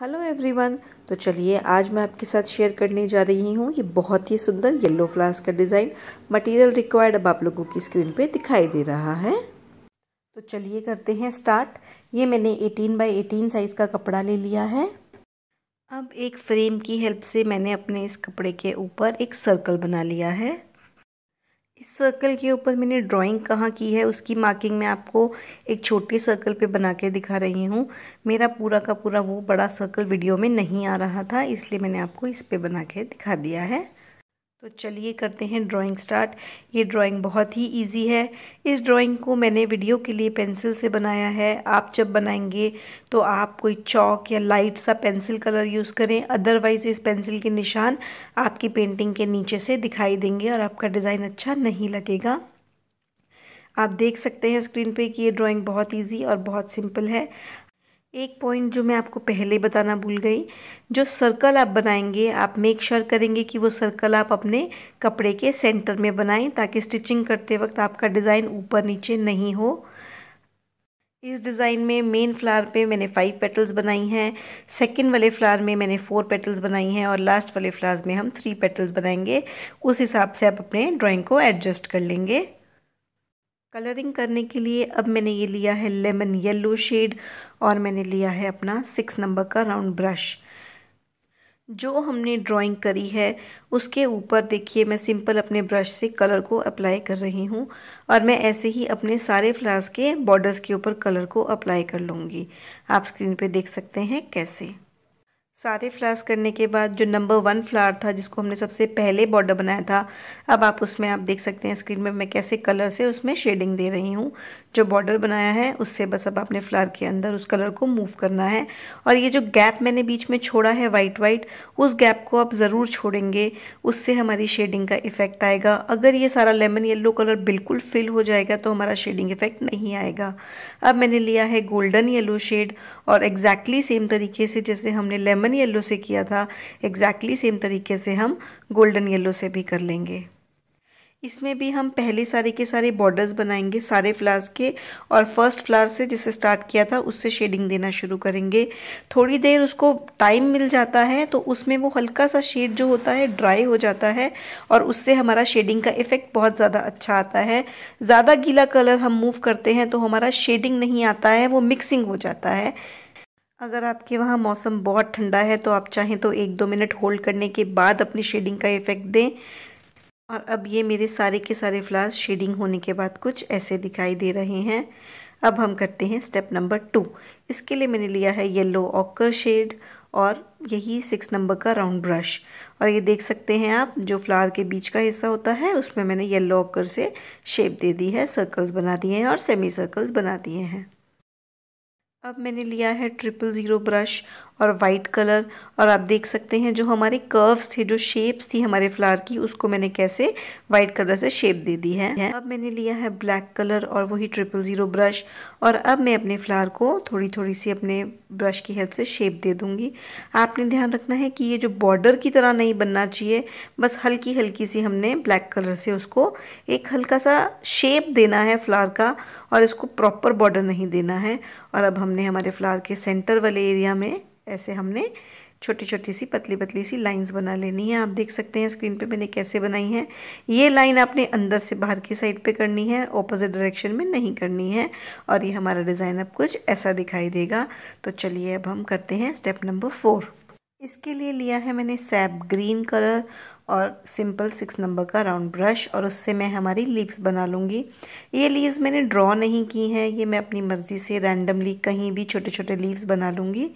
hello everyone तो चलिए आज मैं आपके साथ शेयर करने जा रही हूँ ये बहुत ही सुंदर येलो फ्लास्क का डिज़ाइन मटेरियल रिक्वायर्ड अब आप लोगों की स्क्रीन पे दिखाई दे रहा है तो चलिए करते हैं स्टार्ट ये मैंने 18 बाय 18 साइज़ का कपड़ा ले लिया है अब एक फ्रेम की हेल्प से मैंने अपने इस कपड़े के ऊपर एक सर्कल बना लिया है इस सर्कल के ऊपर मैंने ड्राइंग कहाँ की है उसकी मार्किंग मैं आपको एक छोटे सर्कल पे बना के दिखा रही हूँ मेरा पूरा का पूरा वो बड़ा सर्कल वीडियो में नहीं आ रहा था इसलिए मैंने आपको इस पे बना के दिखा दिया है तो चलिए करते हैं ड्राइंग स्टार्ट ये ड्राइंग बहुत ही इजी है इस ड्राइंग को मैंने वीडियो के लिए पेंसिल से बनाया है आप जब बनाएंगे तो आप कोई चौक या लाइट सा पेंसिल कलर यूज़ करें अदरवाइज़ इस पेंसिल के निशान आपकी पेंटिंग के नीचे से दिखाई देंगे और आपका डिज़ाइन अच्छा नहीं लगेगा आप देख सकते हैं स्क्रीन पे कि ये ड्राइंग बहुत इजी और बहुत सिंपल है एक पॉइंट जो मैं आपको पहले बताना भूल गई जो सर्कल आप बनाएंगे आप मेक श्योर sure करेंगे कि वो सर्कल आप अपने कपड़े के सेंटर में बनाएं ताकि स्टिचिंग करते वक्त आपका डिज़ाइन ऊपर नीचे नहीं हो इस डिज़ाइन में मेन फ्लावर पे मैंने फाइव पेटल्स बनाई हैं सेकंड वाले फ्लावर में मैंने फोर पेटल्स बनाई हैं और लास्ट वाले फ्लावर्स में हम थ्री पेटल्स बनाएंगे उस हिसाब से आप अपने ड्राइंग को एडजस्ट कर लेंगे कलरिंग करने के लिए अब मैंने ये लिया है लेमन येलो शेड और मैंने लिया है अपना सिक्स नंबर का राउंड ब्रश जो हमने ड्राइंग करी है उसके ऊपर देखिए मैं सिंपल अपने ब्रश से कलर को अप्लाई कर रही हूँ और मैं ऐसे ही अपने सारे फ्लावर्स के बॉर्डर्स के ऊपर कलर को अप्लाई कर लूँगी आप स्क्रीन पे देख सकते हैं कैसे सारे फ्लार्स करने के बाद जो नंबर वन फ्लावर था जिसको हमने सबसे पहले बॉर्डर बनाया था अब आप उसमें आप देख सकते हैं स्क्रीन में मैं कैसे कलर से उसमें शेडिंग दे रही हूँ जो बॉर्डर बनाया है उससे बस अब आपने फ्लावर के अंदर उस कलर को मूव करना है और ये जो गैप मैंने बीच में छोड़ा है वाइट वाइट उस गैप को आप ज़रूर छोड़ेंगे उससे हमारी शेडिंग का इफेक्ट आएगा अगर ये सारा लेमन येल्लो कलर बिल्कुल फिल हो जाएगा तो हमारा शेडिंग इफेक्ट नहीं आएगा अब मैंने लिया है गोल्डन येलो शेड और एग्जैक्टली सेम तरीके से जैसे हमने लेमन लेमन येलो से किया था एग्जैक्टली exactly सेम तरीके से हम गोल्डन येलो से भी कर लेंगे इसमें भी हम पहले सारे के सारे बॉर्डर्स बनाएंगे सारे फ्लावर्स के और फर्स्ट फ्लावर से जिसे स्टार्ट किया था उससे शेडिंग देना शुरू करेंगे थोड़ी देर उसको टाइम मिल जाता है तो उसमें वो हल्का सा शेड जो होता है ड्राई हो जाता है और उससे हमारा शेडिंग का इफ़ेक्ट बहुत ज़्यादा अच्छा आता है ज़्यादा गीला कलर हम मूव करते हैं तो हमारा शेडिंग नहीं आता है वो मिक्सिंग हो जाता है अगर आपके वहाँ मौसम बहुत ठंडा है तो आप चाहें तो एक दो मिनट होल्ड करने के बाद अपनी शेडिंग का इफ़ेक्ट दें और अब ये मेरे सारे के सारे फ्लावर्स शेडिंग होने के बाद कुछ ऐसे दिखाई दे रहे हैं अब हम करते हैं स्टेप नंबर टू इसके लिए मैंने लिया है येलो ऑकर शेड और यही सिक्स नंबर का राउंड ब्रश और ये देख सकते हैं आप जो फ्लावर के बीच का हिस्सा होता है उसमें मैंने येलो ऑकर से शेप दे दी है सर्कल्स बना दिए हैं और सेमी सर्कल्स बना दिए हैं अब मैंने लिया है ट्रिपल ज़ीरो ब्रश और वाइट कलर और आप देख सकते हैं जो हमारे कर्व्स थे जो शेप्स थी हमारे फ्लावर की उसको मैंने कैसे वाइट कलर से शेप दे दी है अब मैंने लिया है ब्लैक कलर और वही ट्रिपल ज़ीरो ब्रश और अब मैं अपने फ्लावर को थोड़ी थोड़ी सी अपने ब्रश की हेल्प से शेप दे दूँगी आपने ध्यान रखना है कि ये जो बॉर्डर की तरह नहीं बनना चाहिए बस हल्की हल्की सी हमने ब्लैक कलर से उसको एक हल्का सा शेप देना है फ्लावर का और इसको प्रॉपर बॉर्डर नहीं देना है और अब हमने हमारे फ्लावर के सेंटर वाले एरिया में ऐसे हमने छोटी छोटी सी पतली पतली सी लाइंस बना लेनी है आप देख सकते हैं स्क्रीन पे मैंने कैसे बनाई है ये लाइन आपने अंदर से बाहर की साइड पे करनी है ऑपोजिट डायरेक्शन में नहीं करनी है और ये हमारा डिज़ाइन अब कुछ ऐसा दिखाई देगा तो चलिए अब हम करते हैं स्टेप नंबर फोर इसके लिए लिया है मैंने सैप ग्रीन कलर और सिंपल सिक्स नंबर का राउंड ब्रश और उससे मैं हमारी लीव्स बना लूँगी ये लीव्स मैंने ड्रॉ नहीं की हैं ये मैं अपनी मर्ज़ी से रैंडमली कहीं भी छोटे छोटे लीव्स बना लूँगी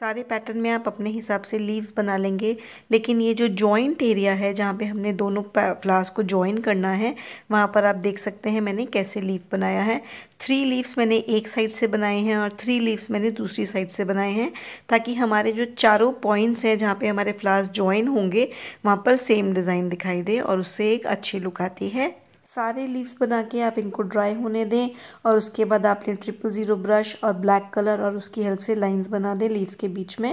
सारे पैटर्न में आप अपने हिसाब से लीव्स बना लेंगे लेकिन ये जो जॉइंट एरिया है जहाँ पे हमने दोनों फ्लावर्स को जॉइन करना है वहाँ पर आप देख सकते हैं मैंने कैसे लीव बनाया है थ्री लीव्स मैंने एक साइड से बनाए हैं और थ्री लीव्स मैंने दूसरी साइड से बनाए हैं ताकि हमारे जो चारों पॉइंट्स हैं जहाँ पर हमारे फ्लावर्स जॉइन होंगे वहाँ पर सेम डिज़ाइन दिखाई दे और उससे एक अच्छी लुक आती है सारे लीव्स बना के आप इनको ड्राई होने दें और उसके बाद आपने ट्रिपल ज़ीरो ब्रश और ब्लैक कलर और उसकी हेल्प से लाइंस बना दें लीव्स के बीच में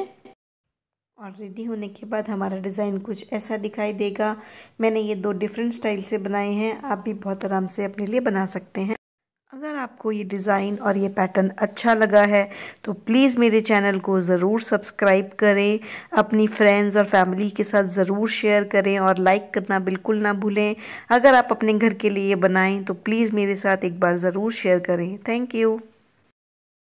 और रेडी होने के बाद हमारा डिज़ाइन कुछ ऐसा दिखाई देगा मैंने ये दो डिफरेंट स्टाइल से बनाए हैं आप भी बहुत आराम से अपने लिए बना सकते हैं अगर आपको ये डिज़ाइन और ये पैटर्न अच्छा लगा है तो प्लीज़ मेरे चैनल को ज़रूर सब्सक्राइब करें अपनी फ्रेंड्स और फैमिली के साथ ज़रूर शेयर करें और लाइक करना बिल्कुल ना भूलें अगर आप अपने घर के लिए बनाएं तो प्लीज़ मेरे साथ एक बार ज़रूर शेयर करें थैंक यू